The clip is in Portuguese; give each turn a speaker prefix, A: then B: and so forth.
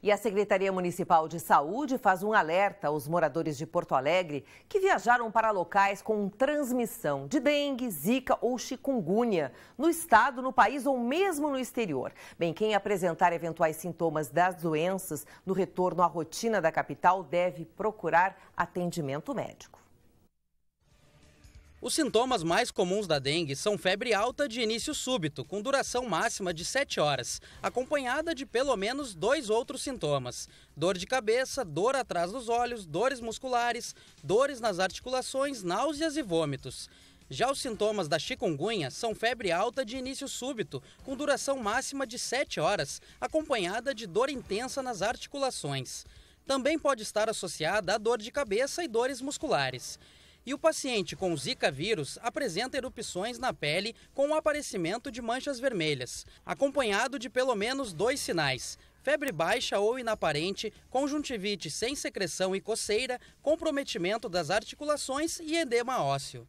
A: E a Secretaria Municipal de Saúde faz um alerta aos moradores de Porto Alegre que viajaram para locais com transmissão de dengue, zika ou chikungunya no estado, no país ou mesmo no exterior. Bem, quem apresentar eventuais sintomas das doenças no retorno à rotina da capital deve procurar atendimento médico.
B: Os sintomas mais comuns da dengue são febre alta de início súbito, com duração máxima de 7 horas, acompanhada de pelo menos dois outros sintomas: dor de cabeça, dor atrás dos olhos, dores musculares, dores nas articulações, náuseas e vômitos. Já os sintomas da chikungunya são febre alta de início súbito, com duração máxima de 7 horas, acompanhada de dor intensa nas articulações. Também pode estar associada a dor de cabeça e dores musculares. E o paciente com Zika vírus apresenta erupções na pele com o aparecimento de manchas vermelhas, acompanhado de pelo menos dois sinais: febre baixa ou inaparente, conjuntivite sem secreção e coceira, comprometimento das articulações e edema ósseo.